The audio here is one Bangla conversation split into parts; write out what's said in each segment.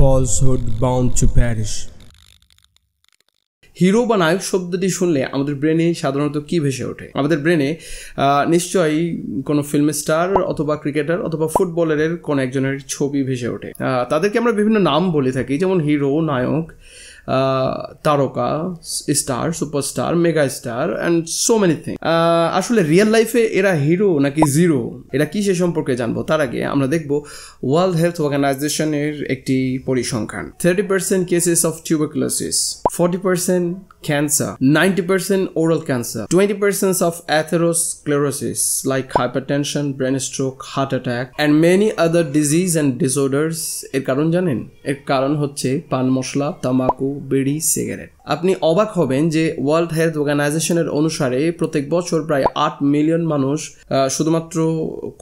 falsehood bound to perish hero বা নায়ক শব্দটি শুনলে আমাদের ব্রেনে সাধারণত কি ভেসে ওঠে আমাদের ব্রেনে নিশ্চয়ই কোনো ফিল্ম স্টার অথবা ক্রিকেটার অথবা ফুটবলারের কোনো একজনের ছবি ভেসে ওঠে তাদেরকে আমরা বিভিন্ন নাম বলে থাকি যেমন হিরো নায়ক তারকা star superstar mega star and so many thing আসলে রিয়েল লাইফে এরা হিরো নাকি জিরো এরা কি সে সম্পর্কে জানবো তার আগে আমরা দেখব ওয়ার্ল্ড হেলথ অর্গানাইজেশনের একটি পরিসংখ্যান thirty percent cases of tuberculosis forty percent cancer, 90% oral cancer, 20% of atherosclerosis like hypertension, brain stroke, heart attack and many other disease and disorders এর কারণ জানেন এর কারণ হচ্ছে পান মশলা তামাকু বিড়ি সিগারেট আপনি অবাক হবেন যে ওয়ার্ল্ড হেলথ অর্গানাইজেশনের অনুসারে প্রত্যেক বছর প্রায় আট মিলিয়ন মানুষ শুধুমাত্র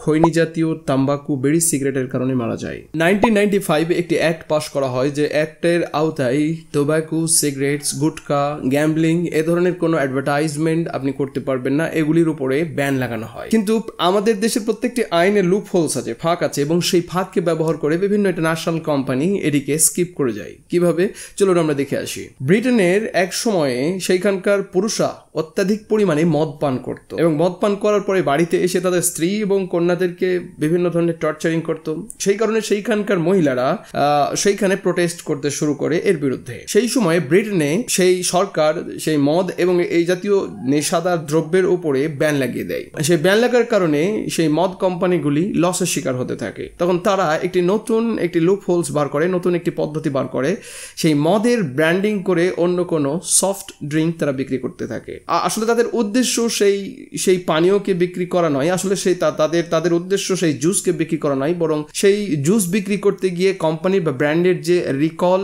খৈনি জাতীয় তাম্বাকু বেড়ি সিগারেটের কারণে মারা যায় নাইনটিন নাইনটি ফাইভে একটি অ্যাক্ট পাস করা হয় যে অ্যাক্টের আওতায় টোব্যাকো সিগারেটস গুটকা গ্যাম্বলিং এ ধরনের কোনো অ্যাডভার্টাইজমেন্ট আপনি করতে পারবেন না এগুলির উপরে ব্যান লাগানো হয় কিন্তু আমাদের দেশের প্রত্যেকটি আইনে লুপ হোলস আছে ফাঁক আছে এবং সেই ফাঁককে ব্যবহার করে বিভিন্ন ইন্টারন্যাশনাল কোম্পানি এটিকে স্কিপ করে যায় কিভাবে চলুন আমরা দেখে আসি ব্রিটেনে চীনের এক সময়ে সেইখানকার পুরুষরা অত্যাধিক পরিমাণে মদ পান করত এবং মদ পান করার পরে বাড়িতে এসে তাদের স্ত্রী এবং কন্যাদেরকে বিভিন্ন ধরনের টর্চারিং করত সেই কারণে সেইখানকার মহিলারা সেইখানে প্রোটেস্ট করতে শুরু করে এর বিরুদ্ধে সেই সময়ে ব্রিটেনে সেই সরকার সেই মদ এবং এই জাতীয় নেশাদার দ্রব্যের উপরে ব্যান লাগিয়ে দেয় সেই ব্যান লাগার কারণে সেই মদ কোম্পানিগুলি লসের শিকার হতে থাকে তখন তারা একটি নতুন একটি লুপ হোলস বার করে নতুন একটি পদ্ধতি বার করে সেই মদের ব্র্যান্ডিং করে অন্য অন্য কোনো সফট ড্রিঙ্ক তারা বিক্রি করতে থাকে আসলে তাদের উদ্দেশ্য সেই সেই পানীয়কে বিক্রি করা নয় আসলে সেই তাদের তাদের উদ্দেশ্য সেই জুসকে বিক্রি করা নয় বরং সেই জুস বিক্রি করতে গিয়ে কোম্পানির বা ব্র্যান্ডের যে রিকল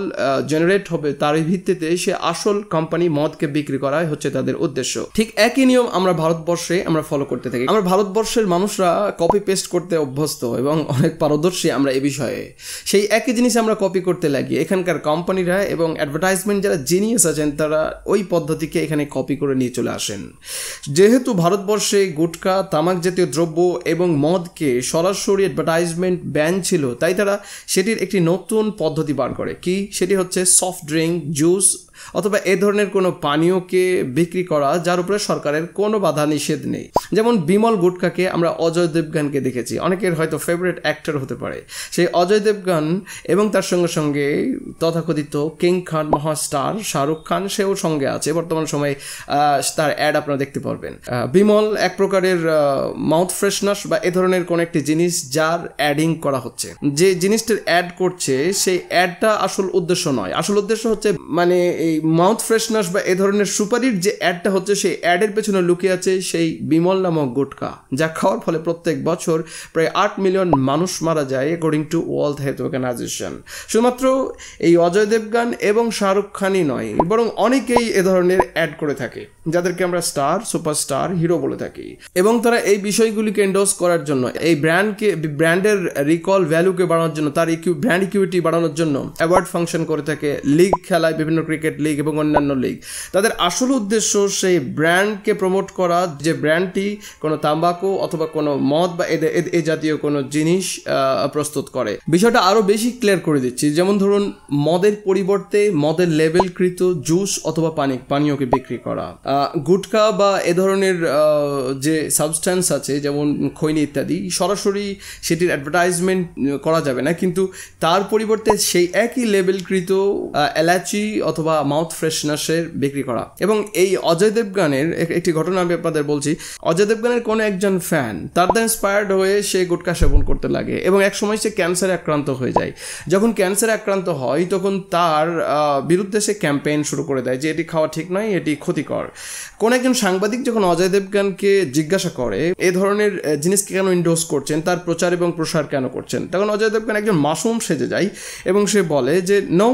জেনারেট হবে তার ভিত্তিতে সে আসল কোম্পানি মদকে বিক্রি করাই হচ্ছে তাদের উদ্দেশ্য ঠিক একই নিয়ম আমরা ভারতবর্ষে আমরা ফলো করতে থাকি আমরা ভারতবর্ষের মানুষরা কপি পেস্ট করতে অভ্যস্ত এবং অনেক পারদর্শী আমরা এ বিষয়ে সেই একই জিনিস আমরা কপি করতে লাগি এখানকার কোম্পানিরা এবং অ্যাডভার্টাইজমেন্ট যারা জিনিয়াস আছেন তারা ওই পদ্ধতিকে এখানে কপি করে নিয়ে চলে আসেন যেহেতু ভারতবর্ষে গুটকা তামাক জাতীয় দ্রব্য এবং মদকে সরাসরি অ্যাডভার্টাইজমেন্ট ব্যান ছিল তাই তারা সেটির একটি নতুন পদ্ধতি বার করে কি সেটি হচ্ছে সফট ড্রিঙ্ক জুস অথবা এ ধরনের কোনো পানীয়কে বিক্রি করা যার উপরে সরকারের কোনো বাধা নিষেধ নেই যেমন বিমল গুটকাকে আমরা অজয় দেবগানকে দেখেছি অনেকের হয়তো ফেভারেট অ্যাক্টর হতে পারে সেই অজয় দেবগান এবং তার সঙ্গে সঙ্গে তথাকথিত কিং খান মহাস্টার শাহরুখ খান সেও সঙ্গে আছে বর্তমান সময়ে তার অ্যাড আপনারা দেখতে পারবেন বিমল এক প্রকারের মাউথ ফ্রেশনার্স বা এ ধরনের কোনো একটি জিনিস যার অ্যাডিং করা হচ্ছে যে জিনিসটির অ্যাড করছে সেই অ্যাডটা আসল উদ্দেশ্য নয় আসল উদ্দেশ্য হচ্ছে মানে এই মাউথ ফ্রেশনার্স বা এ ধরনের সুপারির যে অ্যাডটা হচ্ছে সেই অ্যাডের পেছনে লুকিয়ে আছে সেই বিমল নামক গুটকা যা খাওয়ার ফলে প্রত্যেক বছর প্রায় আট মিলিয়ন মানুষ মারা যায় according to World Health Organization শুধুমাত্র এই অজয় দেবগান এবং শাহরুখ খানই নয় বরং অনেকেই এ ধরনের অ্যাড করে থাকে যাদেরকে আমরা স্টার সুপারস্টার হিরো বলে থাকি এবং তারা এই বিষয়গুলিকে এন্ডোস করার জন্য এই ব্র্যান্ডকে ব্র্যান্ডের রিকল ভ্যালুকে বাড়ানোর জন্য তার ইকিউ ব্র্যান্ড ইকুইটি বাড়ানোর জন্য অ্যাওয়ার্ড ফাংশন করে থাকে লিগ খেলায় বিভিন্ন ক্রিকেট ক্রিকেট লিগ এবং অন্যান্য লিগ তাদের আসল উদ্দেশ্য সেই ব্র্যান্ডকে প্রমোট করা যে ব্র্যান্ডটি কোনো তাম্বাকু অথবা কোনো মদ বা এদের এ জাতীয় কোনো জিনিস প্রস্তুত করে বিষয়টা আরও বেশি ক্লিয়ার করে দিচ্ছি যেমন ধরুন মদের পরিবর্তে মদের লেবেলকৃত জুস অথবা পানি পানীয়কে বিক্রি করা গুটকা বা এ ধরনের যে সাবস্ট্যান্স আছে যেমন খৈনি ইত্যাদি সরাসরি সেটির অ্যাডভার্টাইজমেন্ট করা যাবে না কিন্তু তার পরিবর্তে সেই একই লেবেলকৃত এলাচি অথবা মাউথ ফ্রেশনার্সের বিক্রি করা এবং এই অজয় দেবগানের একটি ঘটনা আমি আপনাদের বলছি অজয় দেবগানের কোনো একজন ফ্যান তার দ্বারা ইন্সপায়ার্ড হয়ে সে গুটকা সেবন করতে লাগে এবং এক সময় সে ক্যান্সারে আক্রান্ত হয়ে যায় যখন ক্যান্সারে আক্রান্ত হয় তখন তার বিরুদ্ধে সে ক্যাম্পেইন শুরু করে দেয় যে এটি খাওয়া ঠিক নয় এটি ক্ষতিকর কোন একজন সাংবাদিক যখন অজয় দেবগানকে জিজ্ঞাসা করে এ ধরনের জিনিসকে কেন ইন্ডোস করছেন তার প্রচার এবং প্রসার কেন করছেন তখন অজয় দেবগান একজন মাসুম সেজে যায় এবং সে বলে যে নো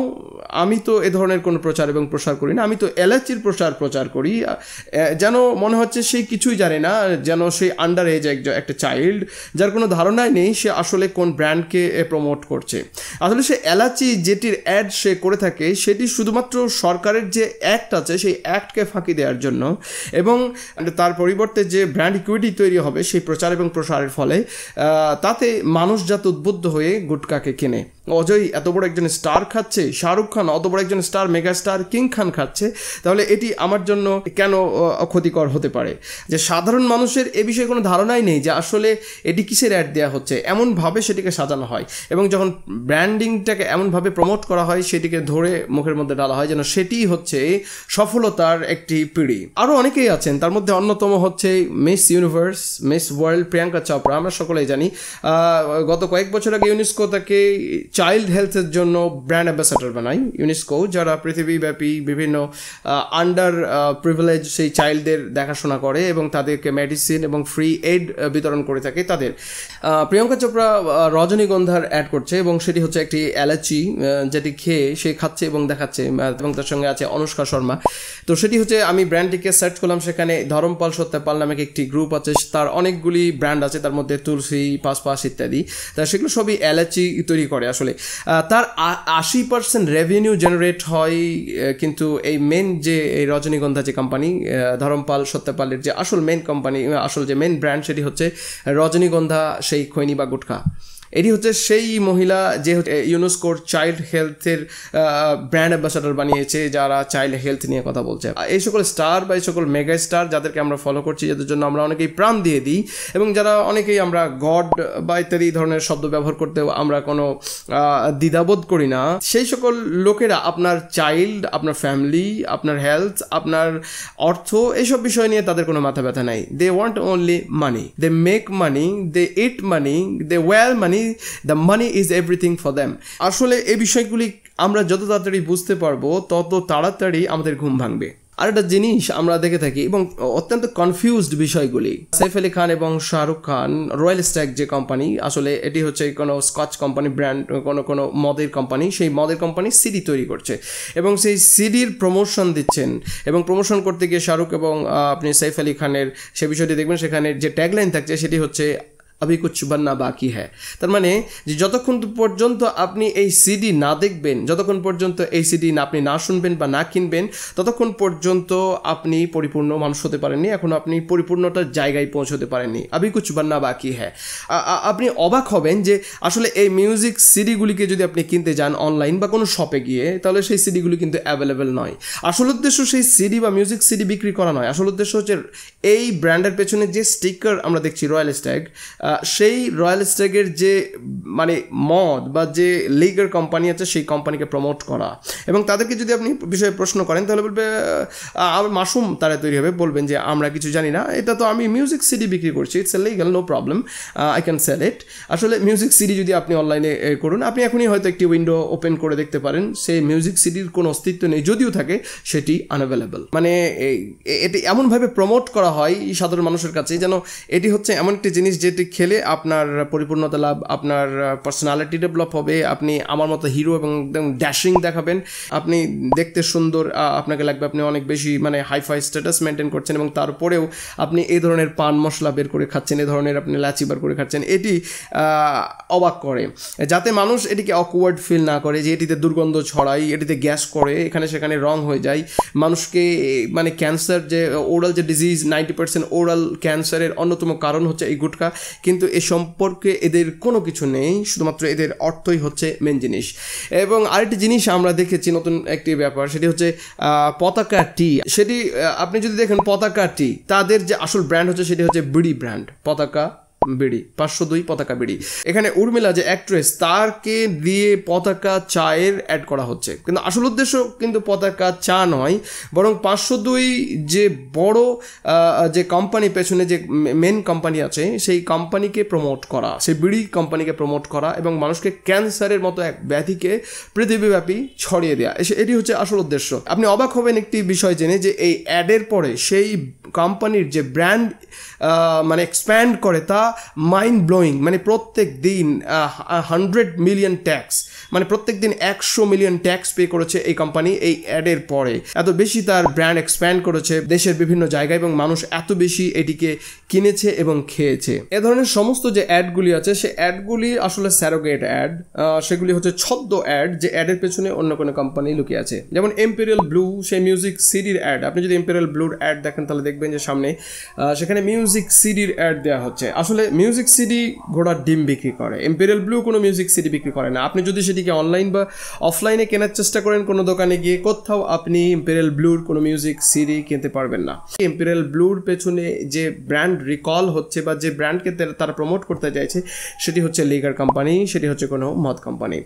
আমি তো এ ধরনের কোনো প্রচার প্রচার এবং প্রসার করি না আমি তো এলাচির প্রসার প্রচার করি যেন মনে হচ্ছে সে কিছুই জানে না যেন সে আন্ডার এজ একটা চাইল্ড যার কোনো ধারণাই নেই সে আসলে কোন ব্র্যান্ডকে প্রমোট করছে আসলে সে এলাচি যেটির অ্যাড সে করে থাকে সেটি শুধুমাত্র সরকারের যে অ্যাক্ট আছে সেই অ্যাক্টকে ফাঁকি দেওয়ার জন্য এবং তার পরিবর্তে যে ব্র্যান্ড ইকুইটি তৈরি হবে সেই প্রচার এবং প্রসারের ফলে তাতে মানুষ যাতে উদ্বুদ্ধ হয়ে গুটকাকে কেনে অজয় এত বড় একজন স্টার খাচ্ছে শাহরুখ খান অত বড় একজন star mega star king Khan খাচ্ছে তাহলে এটি আমার জন্য কেন ক্ষতিকর হতে পারে যে সাধারণ মানুষের এ বিষয়ে কোনো ধারণাই নেই যে আসলে এটি কিসের অ্যাড দেওয়া হচ্ছে এমনভাবে সেটিকে সাজানো হয় এবং যখন ব্র্যান্ডিংটাকে এমনভাবে প্রমোট করা হয় সেটিকে ধরে মুখের মধ্যে ডালা হয় যেন সেটিই হচ্ছে সফলতার একটি পিড়ি আরও অনেকেই আছেন তার মধ্যে অন্যতম হচ্ছে Miss Universe Miss World Priyanka Chopra আমরা সকলেই জানি গত কয়েক বছর আগে ইউনেস্কো তাকে চাইল্ড হেলথের জন্য ব্র্যান্ড অ্যাম্বাসাডার বানাই ইউনেস্কো যারা পৃথিবীব্যাপী বিভিন্ন আন্ডার প্রিভিলেজ সেই চাইল্ডদের দেখাশোনা করে এবং তাদেরকে মেডিসিন এবং ফ্রি এড বিতরণ করে থাকে তাদের প্রিয়ঙ্কা চোপড়া রজনীগন্ধার অ্যাড করছে এবং সেটি হচ্ছে একটি এলাচি যেটি খেয়ে সে খাচ্ছে এবং দেখাচ্ছে এবং তার সঙ্গে আছে অনুষ্কা শর্মা তো সেটি হচ্ছে আমি ব্র্যান্ডটিকে সার্চ করলাম সেখানে ধরমপাল সত্যপাল নামে একটি গ্রুপ আছে তার অনেকগুলি ব্র্যান্ড আছে তার মধ্যে তুলসী পাসপাস ইত্যাদি তা সেগুলো সবই এলাচি তৈরি করে আসলে আসলে তার আশি পার্সেন্ট রেভিনিউ জেনারেট হয় কিন্তু এই মেন যে এই রজনীগন্ধা যে কোম্পানি ধরমপাল সত্যপালের যে আসল মেন কোম্পানি আসল যে মেন ব্র্যান্ড সেটি হচ্ছে রজনীগন্ধা সেই খৈনি বা গুটখা এটি হচ্ছে সেই মহিলা যে ইউনেস্কোর চাইল্ড হেলথের ব্র্যান্ড অ্যাম্বাসাডার বানিয়েছে যারা চাইল্ড হেলথ নিয়ে কথা বলছে এই সকল স্টার বা এই সকল মেগা স্টার যাদেরকে আমরা ফলো করছি যাদের জন্য আমরা অনেকেই প্রাণ দিয়ে দিই এবং যারা অনেকেই আমরা গড বা ইত্যাদি ধরনের শব্দ ব্যবহার করতেও আমরা কোনো দ্বিধাবোধ করি না সেই সকল লোকেরা আপনার চাইল্ড আপনার ফ্যামিলি আপনার হেলথ আপনার অর্থ এইসব বিষয় নিয়ে তাদের কোনো মাথা ব্যথা নাই they want only money they make money they eat money they well money money the money is everything for them আসলে এই বিষয়গুলি আমরা যত তাড়াতাড়ি বুঝতে পারবো তত তাড়াতাড়ি আমাদের ঘুম ভাঙবে আর একটা জিনিস আমরা দেখে থাকি এবং অত্যন্ত কনফিউজড বিষয়গুলি সাইফ আলী খান এবং শাহরুখ খান রয়্যাল স্ট্যাক যে কোম্পানি আসলে এটি হচ্ছে কোনো স্কচ কোম্পানি ব্র্যান্ড কোনো কোনো মদের কোম্পানি সেই মদের কোম্পানি সিডি তৈরি করছে এবং সেই সিডির প্রমোশন দিচ্ছেন এবং প্রমোশন করতে গিয়ে শাহরুখ এবং আপনি সাইফ আলী খানের সে বিষয়টি দেখবেন সেখানে যে ট্যাগলাইন থাকছে সেটি হচ্ছে আবি কুচ্ছু বান্না বাকি হ্যাঁ তার মানে যে যতক্ষণ পর্যন্ত আপনি এই সিডি না দেখবেন যতক্ষণ পর্যন্ত এই সিডি না আপনি না শুনবেন বা না কিনবেন ততক্ষণ পর্যন্ত আপনি পরিপূর্ণ মানুষ হতে পারেননি এখনও আপনি পরিপূর্ণতার জায়গায় পৌঁছতে পারেননি আবি কুচ্ছু বান্না বাকি হ্যাঁ আপনি অবাক হবেন যে আসলে এই মিউজিক সিডিগুলিকে যদি আপনি কিনতে যান অনলাইন বা কোনো শপে গিয়ে তাহলে সেই সিডিগুলি কিন্তু অ্যাভেলেবেল নয় আসল উদ্দেশ্য সেই সিডি বা মিউজিক সিডি বিক্রি করা নয় আসল উদ্দেশ্য হচ্ছে এই ব্র্যান্ডের পেছনে যে স্টিকার আমরা দেখছি রয়্যাল স্ট্যাগ সেই রয়্যাল স্ট্যাগের যে মানে মদ বা যে লিগের কোম্পানি আছে সেই কোম্পানিকে প্রমোট করা এবং তাদেরকে যদি আপনি বিষয়ে প্রশ্ন করেন তাহলে বলবে আমার মাসুম তারা তৈরি হবে বলবেন যে আমরা কিছু জানি না এটা তো আমি মিউজিক সিডি বিক্রি করছি it's a legal no problem I can sell it আসলে মিউজিক সিডি যদি আপনি অনলাইনে করুন আপনি এখনই হয়তো একটি উইন্ডো ওপেন করে দেখতে পারেন সেই মিউজিক সিডির কোনো অস্তিত্ব নেই যদিও থাকে সেটি আনঅ্যাভেলেবল মানে এটি এমনভাবে প্রমোট করা হয় সাধারণ মানুষের কাছে যেন এটি হচ্ছে এমন একটি জিনিস যেটি খেলে আপনার পরিপূর্ণতা লাভ আপনার পার্সোনালিটি ডেভেলপ হবে আপনি আমার মতো হিরো এবং একদম ড্যাশিং দেখাবেন আপনি দেখতে সুন্দর আপনাকে লাগবে আপনি অনেক বেশি মানে হাইফাই স্ট্যাটাস মেনটেন করছেন এবং তারপরেও আপনি এই ধরনের পান মশলা বের করে খাচ্ছেন এ ধরনের আপনি লাচি বার করে খাচ্ছেন এটি অবাক করে যাতে মানুষ এটিকে অকওয়ার্ড ফিল না করে যে এটিতে দুর্গন্ধ ছড়ায় এটিতে গ্যাস করে এখানে সেখানে রং হয়ে যায় মানুষকে মানে ক্যান্সার যে ওরাল যে ডিজিজ নাইনটি পার্সেন্ট ওরাল ক্যান্সারের অন্যতম কারণ হচ্ছে এই গুটকা কিন্তু এ সম্পর্কে এদের কোনো কিছু নেই শুধুমাত্র এদের অর্থই হচ্ছে মেন জিনিস এবং আরেকটি জিনিস আমরা দেখেছি নতুন একটি ব্যাপার সেটি হচ্ছে পতাকা টি সেটি আপনি যদি দেখেন পতাকা টি তাদের যে আসল ব্র্যান্ড হচ্ছে সেটি হচ্ছে বিড়ি ব্র্যান্ড পতাকা বিড়ি পাঁচশো দুই পতাকা বিড়ি এখানে উর্মিলা যে অ্যাক্ট্রেস তারকে দিয়ে পতাকা চায়ের অ্যাড করা হচ্ছে কিন্তু আসল উদ্দেশ্য কিন্তু পতাকা চা নয় বরং পাঁচশো দুই যে বড় যে কোম্পানি পেছনে যে মেন কোম্পানি আছে সেই কোম্পানিকে প্রমোট করা সেই বিড়ি কোম্পানিকে প্রমোট করা এবং মানুষকে ক্যান্সারের মতো এক ব্যাধিকে পৃথিবীব্যাপী ছড়িয়ে দেওয়া এটি হচ্ছে আসল উদ্দেশ্য আপনি অবাক হবেন একটি বিষয় জেনে যে এই অ্যাডের পরে সেই কোম্পানির যে ব্র্যান্ড মানে এক্সপ্যান্ড করে তা মাইন্ড ব্লোয়িং মানে প্রত্যেক দিন হান্ড্রেড মিলিয়ন ট্যাক্স মানে প্রত্যেক দিন একশো মিলিয়ন ট্যাক্স পে করেছে এই কোম্পানি এই অ্যাডের পরে এত বেশি তার ব্র্যান্ড এক্সপ্যান্ড করেছে দেশের বিভিন্ন জায়গায় এবং মানুষ এত বেশি এটিকে কিনেছে এবং খেয়েছে এ ধরনের সমস্ত যে অ্যাডগুলি আছে সে অ্যাডগুলি আসলে স্যারোগেট অ্যাড সেগুলি হচ্ছে ছদ্ম অ্যাড যে অ্যাডের পেছনে অন্য কোনো কোম্পানি লুকিয়ে আছে যেমন এম্পেরিয়াল ব্লু সেই মিউজিক সিডির অ্যাড আপনি যদি এম্পেরিয়াল ব্লুর অ্যাড দেখেন তাহলে দেখবেন দেখবেন যে সামনে সেখানে মিউজিক সিডির অ্যাড দেওয়া হচ্ছে আসলে মিউজিক সিডি ঘোড়ার ডিম বিক্রি করে এম্পেরিয়াল ব্লু কোনো মিউজিক সিডি বিক্রি করে না আপনি যদি সেটিকে অনলাইন বা অফলাইনে কেনার চেষ্টা করেন কোনো দোকানে গিয়ে কোথাও আপনি এম্পেরিয়াল ব্লুর কোনো মিউজিক সিডি কিনতে পারবেন না এম্পেরিয়াল ব্লুর পেছনে যে ব্র্যান্ড রিকল হচ্ছে বা যে ব্র্যান্ডকে তারা প্রমোট করতে চাইছে সেটি হচ্ছে লিগার কোম্পানি সেটি হচ্ছে কোনো মদ কোম্পানি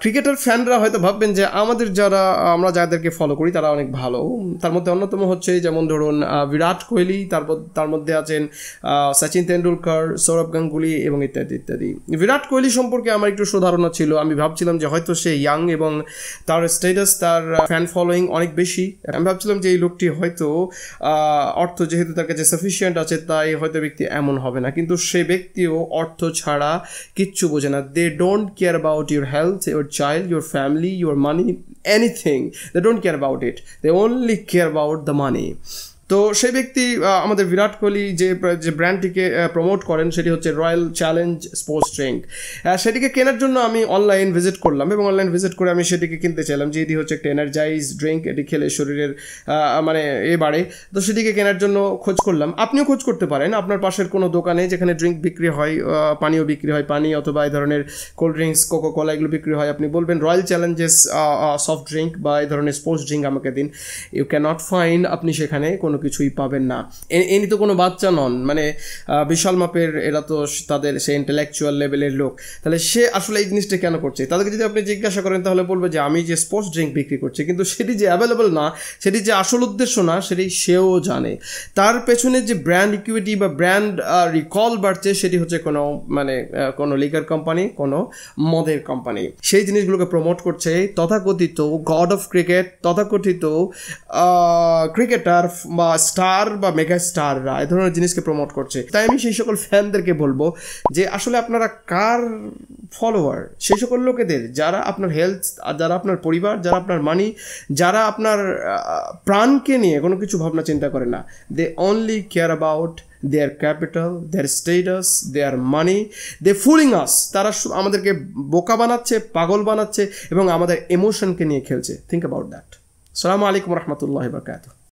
ক্রিকেটার ফ্যানরা হয়তো ভাববেন যে আমাদের যারা আমরা যাদেরকে ফলো করি তারা অনেক ভালো তার মধ্যে অন্যতম হচ্ছে যেমন ধরুন বিরাট কোহলি তারপর তার মধ্যে আছেন সচিন তেন্ডুলকর সৌরভ গাঙ্গুলি এবং ইত্যাদি ইত্যাদি বিরাট কোহলি সম্পর্কে আমার একটু সুধারণা ছিল আমি ভাবছিলাম যে হয়তো সে ইয়াং এবং তার স্টেটাস তার ফ্যান ফলোয়িং অনেক বেশি আমি ভাবছিলাম যে এই লোকটি হয়তো অর্থ যেহেতু তার কাছে সাফিসিয়েন্ট আছে তাই হয়তো ব্যক্তি এমন হবে না কিন্তু সে ব্যক্তিও অর্থ ছাড়া কিচ্ছু বোঝে না they don't care about your health your child your family your money anything they don't care about it they only care about the money তো সেই ব্যক্তি আমাদের বিরাট কোহলি যে যে ব্র্যান্ডটিকে প্রমোট করেন সেটি হচ্ছে রয়্যাল চ্যালেঞ্জ স্পোর্টস ড্রিঙ্ক সেটিকে কেনার জন্য আমি অনলাইন ভিজিট করলাম এবং অনলাইন ভিজিট করে আমি সেটিকে কিনতে চাইলাম যে এটি হচ্ছে একটা এনার্জাইজ ড্রিঙ্ক এটি খেলে শরীরের মানে এ বাড়ে তো সেটিকে কেনার জন্য খোঁজ করলাম আপনিও খোঁজ করতে পারেন আপনার পাশের কোনো দোকানে যেখানে ড্রিঙ্ক বিক্রি হয় পানীয় বিক্রি হয় পানি অথবা এই ধরনের কোল্ড ড্রিঙ্কস কোকো কলা এগুলো বিক্রি হয় আপনি বলবেন রয়্যাল চ্যালেঞ্জেস সফট ড্রিঙ্ক বা এই ধরনের স্পোর্টস ড্রিঙ্ক আমাকে দিন ইউ ক্যানট ফাইন্ড আপনি সেখানে কোনো কিছুই পাবেন না এনি তো কোনো বাচ্চা নন মানে বিশাল মাপের এরা তো তাদের সে ইন্টেলেকচুয়াল লেভেলের লোক তাহলে সে আসলে এই জিনিসটা কেন করছে তাদেরকে যদি আপনি জিজ্ঞাসা করেন তাহলে বলবে যে আমি যে স্পোর্টস ড্রিঙ্ক বিক্রি করছি কিন্তু সেটি যে অ্যাভেলেবল না সেটি যে আসল উদ্দেশ্য না সেটি সেও জানে তার পেছনে যে ব্র্যান্ড ইকুইটি বা ব্র্যান্ড রিকল বাড়ছে সেটি হচ্ছে কোনো মানে কোনো লিগার কোম্পানি কোনো মদের কোম্পানি সেই জিনিসগুলোকে প্রমোট করছে তথাকথিত গড অফ ক্রিকেট তথাকথিত ক্রিকেটার বা স্টার বা মেগা স্টাররা এ ধরনের জিনিসকে প্রমোট করছে তাই আমি সেই সকল ফ্যানদেরকে বলবো যে আসলে আপনারা কার ফলোয়ার সেই সকল লোকেদের যারা আপনার হেলথ যারা আপনার পরিবার যারা আপনার মানি যারা আপনার প্রাণকে নিয়ে কোনো কিছু ভাবনা চিন্তা করে না they only care about their capital their status their money they fooling us তারা আমাদেরকে বোকা বানাচ্ছে পাগল বানাচ্ছে এবং আমাদের ইমোশনকে নিয়ে খেলছে থিঙ্ক অ্যাবাউট দ্যাট সালামু আলাইকুম রহমতুল্লাহ বাকাত